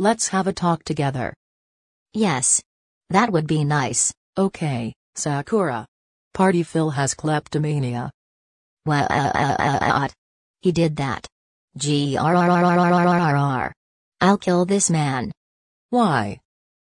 Let's have a talk together. Yes. That would be nice. Okay, Sakura. Party Phil has kleptomania. What? He did that. Grrrrrrrrrrrrr. I'll kill this man. Why?